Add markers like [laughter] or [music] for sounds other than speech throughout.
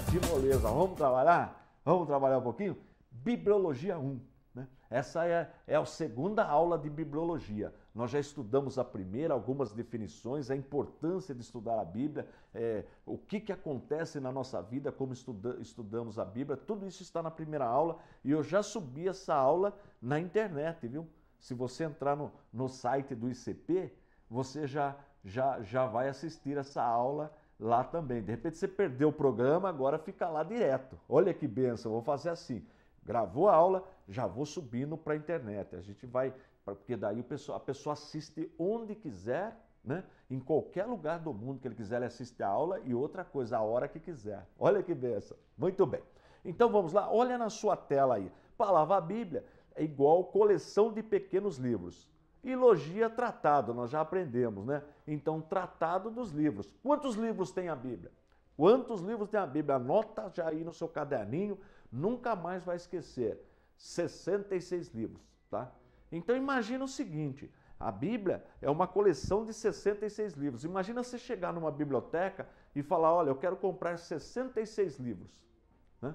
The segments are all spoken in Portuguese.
fica de moleza. Vamos trabalhar? Vamos trabalhar um pouquinho? Bibliologia 1. Né? Essa é, é a segunda aula de bibliologia. Nós já estudamos a primeira, algumas definições, a importância de estudar a Bíblia, é, o que, que acontece na nossa vida, como estuda, estudamos a Bíblia, tudo isso está na primeira aula e eu já subi essa aula na internet, viu? Se você entrar no, no site do ICP, você já, já, já vai assistir essa aula lá também. De repente você perdeu o programa, agora fica lá direto. Olha que benção, vou fazer assim. Gravou a aula, já vou subindo para a internet. A gente vai, porque daí a pessoa, assiste onde quiser, né? em qualquer lugar do mundo que ele quiser, ele assiste a aula e outra coisa, a hora que quiser. Olha que benção. Muito bem. Então vamos lá, olha na sua tela aí. Palavra Bíblia é igual coleção de pequenos livros. Ilogia tratado, nós já aprendemos, né? Então, tratado dos livros. Quantos livros tem a Bíblia? Quantos livros tem a Bíblia? Anota já aí no seu caderninho, nunca mais vai esquecer. 66 livros, tá? Então imagina o seguinte, a Bíblia é uma coleção de 66 livros. Imagina você chegar numa biblioteca e falar, olha, eu quero comprar 66 livros, né?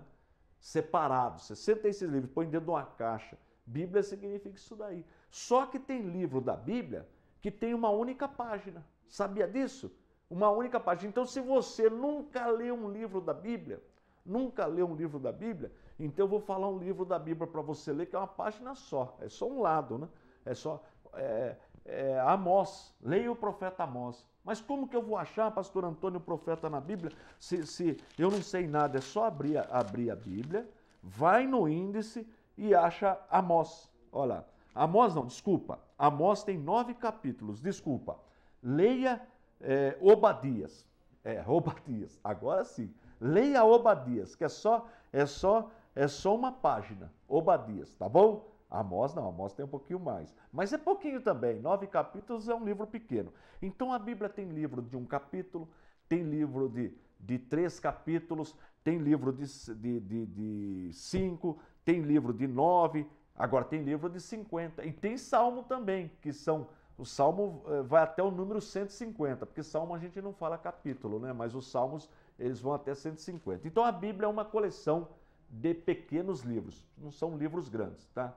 separados, 66 livros, põe dentro de uma caixa. Bíblia significa isso daí. Só que tem livro da Bíblia que tem uma única página. Sabia disso? Uma única página. Então, se você nunca lê um livro da Bíblia, nunca lê um livro da Bíblia, então eu vou falar um livro da Bíblia para você ler, que é uma página só, é só um lado, né? É só é, é, Amós, leia o profeta Amós. Mas como que eu vou achar, pastor Antônio, o profeta na Bíblia, se, se eu não sei nada? É só abrir, abrir a Bíblia, vai no índice, e acha Amós. Olha lá. Amós não, desculpa. Amós tem nove capítulos, desculpa. Leia é, Obadias. É, [laughs] Obadias, agora sim. Leia Obadias, que é só, é só, é só uma página. Obadias, tá bom? Amós não, Amós tem um pouquinho mais. Mas é pouquinho também, nove capítulos é um livro pequeno. Então a Bíblia tem livro de um capítulo, tem livro de, de três capítulos, tem livro de, de, de, de cinco, tem livro de 9, agora tem livro de 50. E tem salmo também, que são. O salmo eh, vai até o número 150, porque salmo a gente não fala capítulo, né? Mas os salmos eles vão até 150. Então a Bíblia é uma coleção de pequenos livros, não são livros grandes, tá?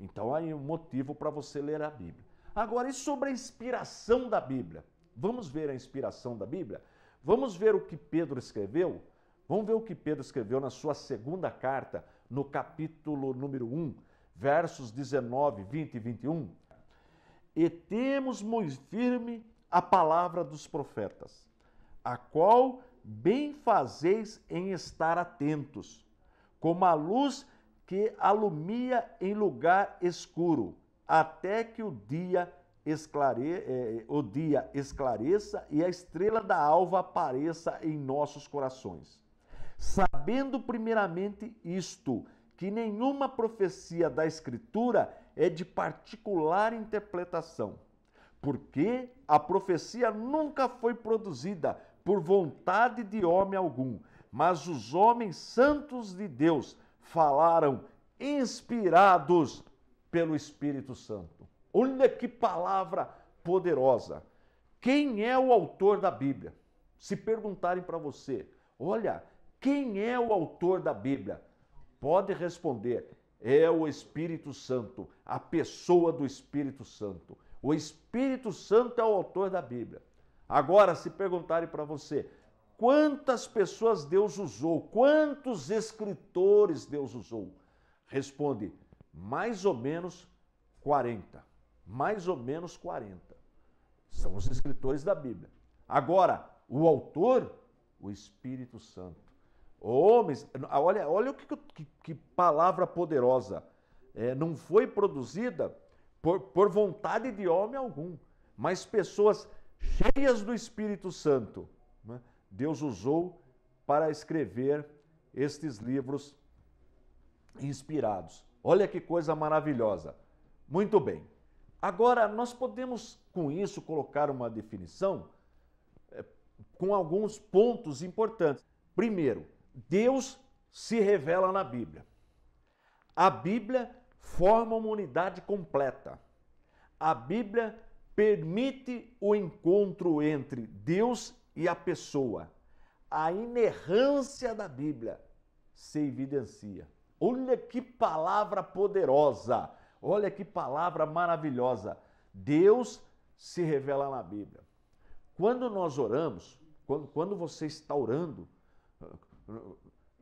Então aí um motivo para você ler a Bíblia. Agora, e sobre a inspiração da Bíblia? Vamos ver a inspiração da Bíblia? Vamos ver o que Pedro escreveu? Vamos ver o que Pedro escreveu na sua segunda carta, no capítulo número 1, versos 19, 20 e 21. E temos muito firme a palavra dos profetas, a qual bem fazeis em estar atentos, como a luz que alumia em lugar escuro, até que o dia, esclare... Eh, eh, o dia esclareça e a estrela da alva apareça em nossos corações. Sabendo primeiramente isto, que nenhuma profecia da Escritura é de particular interpretação, porque a profecia nunca foi produzida por vontade de homem algum, mas os homens santos de Deus falaram inspirados pelo Espírito Santo. Olha que palavra poderosa! Quem é o autor da Bíblia? Se perguntarem para você, olha, quem é o autor da Bíblia? Pode responder: é o Espírito Santo, a pessoa do Espírito Santo. O Espírito Santo é o autor da Bíblia. Agora, se perguntarem para você, quantas pessoas Deus usou, quantos escritores Deus usou? Responde, mais ou menos 40. Mais ou menos 40. São os escritores da Bíblia. Agora, o autor, o Espírito Santo. Homens, ah, olha, olha que, que, que palavra poderosa. É, não foi produzida por, por vontade de homem algum, mas pessoas cheias do Espírito Santo. Né? Deus usou para escrever estes livros inspirados. Olha que coisa maravilhosa. Muito bem. Agora, nós podemos com isso colocar uma definição é, com alguns pontos importantes. Primeiro, Deus se revela na Bíblia. A Bíblia forma uma unidade completa. A Bíblia permite o encontro entre Deus e a pessoa. A inerrância da Bíblia se evidencia. Olha que palavra poderosa! Olha que palavra maravilhosa! Deus se revela na Bíblia. Quando nós oramos, quando, você está orando,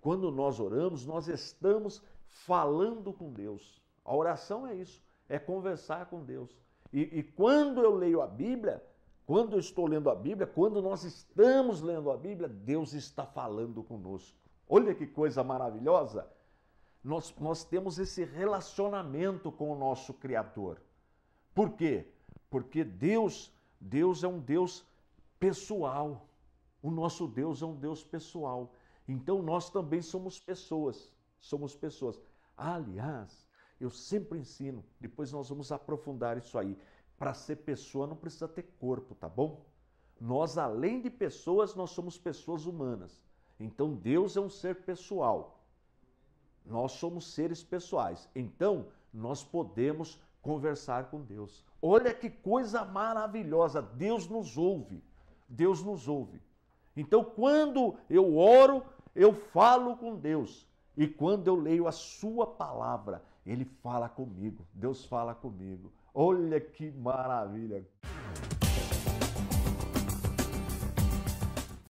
quando nós oramos, nós estamos falando com Deus. A oração é isso, é conversar com Deus. E, e quando eu leio a Bíblia, quando eu estou lendo a Bíblia, quando nós estamos lendo a Bíblia, Deus está falando conosco. Olha que coisa maravilhosa! Nós, nós temos esse relacionamento com o nosso Criador. Por quê? Porque Deus, Deus é um Deus pessoal. O nosso Deus é um Deus pessoal. Então nós também somos pessoas, somos pessoas. Ah, aliás, eu sempre ensino, depois nós vamos aprofundar isso aí. Para ser pessoa não precisa ter corpo, tá bom? Nós, além de pessoas, nós somos pessoas humanas. Então Deus é um ser pessoal. Nós somos seres pessoais. Então nós podemos conversar com Deus. Olha que coisa maravilhosa! Deus nos ouve. Deus nos ouve. Então, quando eu oro, eu falo com Deus. E quando eu leio a Sua palavra, Ele fala comigo. Deus fala comigo. Olha que maravilha!